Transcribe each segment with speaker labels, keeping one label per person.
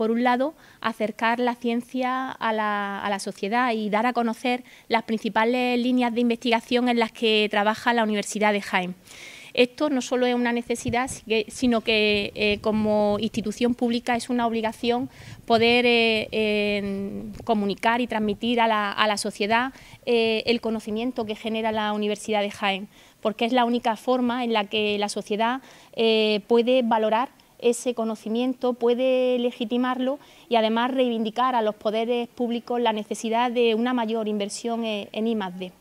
Speaker 1: por un lado, acercar la ciencia a la, sociedad y dar a conocer las principales líneas de investigación en las que trabaja la Universidad de Jaén. Esto no solo es una necesidad, sino que eh, como institución pública es una obligación poder eh, comunicar y transmitir a la, a la sociedad eh, el conocimiento que genera la Universidad de Jaén, porque es la única forma en la que la sociedad puede valorar ese conocimiento, puede legitimarlo y además reivindicar a los poderes públicos la necesidad de una mayor inversión en I+.D.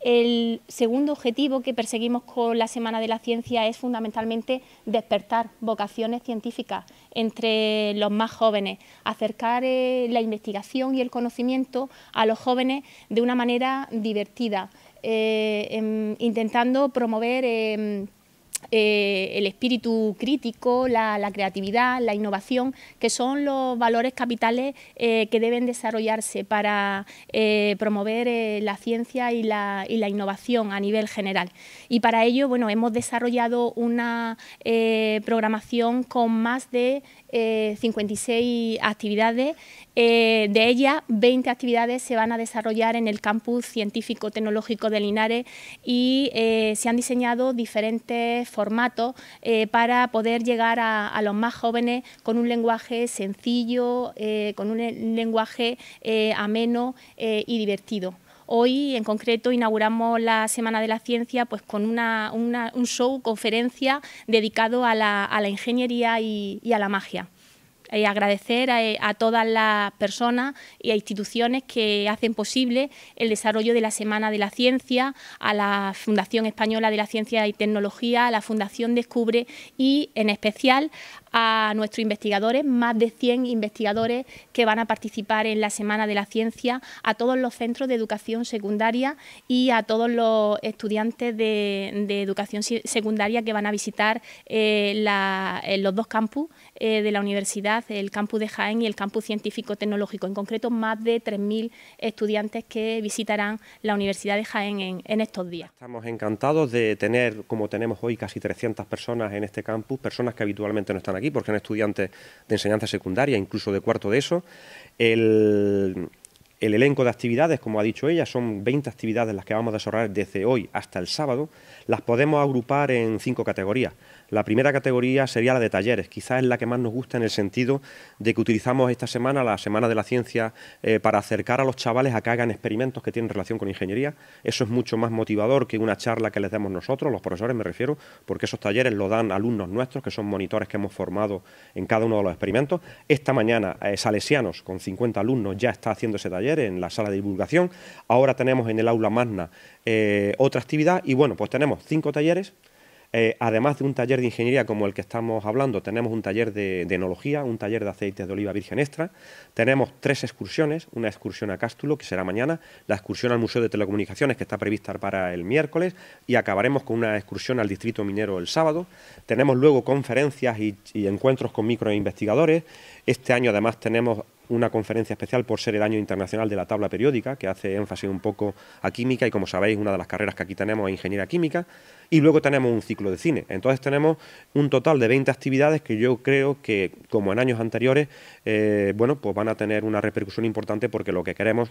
Speaker 1: El segundo objetivo que perseguimos con la Semana de la Ciencia es fundamentalmente despertar vocaciones científicas entre los más jóvenes, acercar eh, la investigación y el conocimiento a los jóvenes de una manera divertida, eh, em, intentando promover... Em, eh, el espíritu crítico, la, creatividad, la innovación, que son los valores capitales eh, que deben desarrollarse para eh, promover la ciencia y la, y la, innovación a nivel general. Y para ello, bueno, hemos desarrollado una programación con más de 56 eh, actividades. Eh, de ellas, 20 actividades se van a desarrollar en el campus científico-tecnológico de Linares y eh, se han diseñado diferentes formatos para poder llegar a, los más jóvenes con un lenguaje sencillo, con un lenguaje ameno y divertido. Hoy, en concreto, inauguramos la Semana de la Ciencia pues, con un show, conferencia dedicado a la, ingeniería y, a la magia. Eh, agradecer eh, a, todas las personas y a instituciones que hacen posible el desarrollo de la Semana de la Ciencia, a la Fundación Española de la Ciencia y Tecnología, a la Fundación Descubre y, en especial, a nuestros investigadores, más de 100 investigadores que van a participar en la Semana de la Ciencia, a todos los centros de educación secundaria y a todos los estudiantes de, educación secundaria que van a visitar eh, eh, los dos campus eh, de la universidad, el campus de Jaén y el campus científico-tecnológico. En concreto, más de 3.000 estudiantes que visitarán la Universidad de Jaén en estos días. Estamos
Speaker 2: encantados de tener, como tenemos hoy, casi 300 personas en este campus, personas que habitualmente no están aquí porque eran estudiantes de enseñanza secundaria, incluso de cuarto de eso. El, el elenco de actividades, como ha dicho ella, son 20 actividades las que vamos a desarrollar desde hoy hasta el sábado. Las podemos agrupar en cinco categorías. La primera categoría sería la de talleres, quizás es la que más nos gusta en el sentido de que utilizamos esta semana, la Semana de la Ciencia, eh, para acercar a los chavales a que hagan experimentos que tienen relación con ingeniería. Eso es mucho más motivador que una charla que les demos nosotros, los profesores me refiero, porque esos talleres lo dan alumnos nuestros, que son monitores que hemos formado en cada uno de los experimentos. Esta mañana, eh, Salesianos, con 50 alumnos, ya está haciendo ese taller en la sala de divulgación. Ahora tenemos en el aula magna eh, otra actividad y bueno, pues tenemos cinco talleres. Eh, además de un taller de ingeniería como el que estamos hablando, tenemos un taller de, enología, un taller de aceites de oliva virgen extra, tenemos tres excursiones, una excursión a Cástulo, que será mañana, la excursión al Museo de Telecomunicaciones, que está prevista para el miércoles, y acabaremos con una excursión al Distrito Minero el sábado. Tenemos luego conferencias y encuentros con microinvestigadores. Este año además tenemos una conferencia especial por ser el año internacional de la tabla periódica, que hace énfasis un poco a química y como sabéis, una de las carreras que aquí tenemos es ingeniería química, y luego tenemos un ciclo de cine. Entonces tenemos un total de 20 actividades que yo creo que, como en años anteriores, eh, bueno, pues van a tener una repercusión importante porque lo que queremos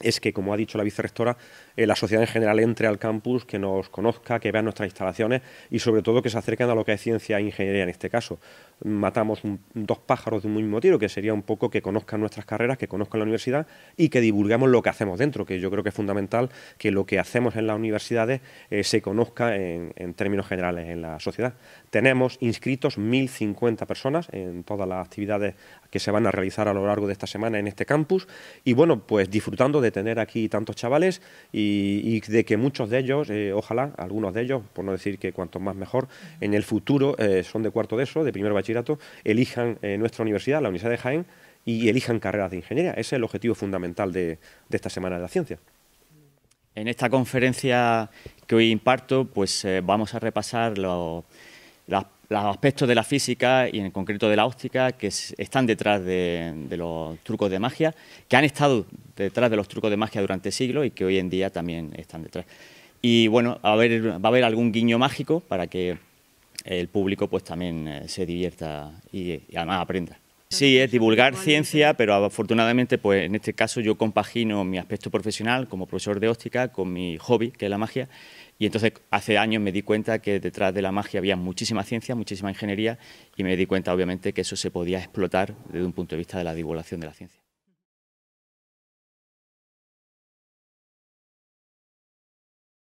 Speaker 2: es que, como ha dicho la vicerectora, eh, la sociedad en general entre al campus, que nos conozca, que vea nuestras instalaciones y sobre todo que se acerquen a lo que es ciencia e ingeniería en este caso. Matamos dos pájaros de un mismo tiro, que sería un poco que conozcan nuestras carreras, que conozcan la universidad y que divulguemos lo que hacemos dentro, que yo creo que es fundamental que lo que hacemos en las universidades eh, se conozca en, en términos generales en la sociedad. Tenemos inscritos 1.050 personas en todas las actividades que se van a realizar a lo largo de esta semana en este campus y bueno, pues disfrutando de tener aquí tantos chavales y, de que muchos de ellos, eh, ojalá, algunos de ellos, por no decir que cuantos más mejor, en el futuro eh, son de cuarto de eso, de primer bachillerato, elijan eh, nuestra universidad, la Universidad de Jaén, y elijan carreras de ingeniería. Ese es el objetivo fundamental de, de esta Semana de la Ciencia. En esta
Speaker 3: conferencia que hoy imparto, pues vamos a repasar los los aspectos de la física y en concreto de la óptica que están detrás de, los trucos de magia, que han estado detrás de los trucos de magia durante siglos y que hoy en día también están detrás. Y bueno, a va a haber algún guiño mágico para que el público pues también eh, se divierta y además aprenda. Sí, es divulgar ciencia, pero afortunadamente, pues en este caso yo compagino mi aspecto profesional como profesor de óptica con mi hobby, que es la magia. Y entonces hace años me di cuenta que detrás de la magia había muchísima ciencia, muchísima ingeniería y me di cuenta obviamente que eso se podía explotar desde un punto de vista de la divulgación de la ciencia.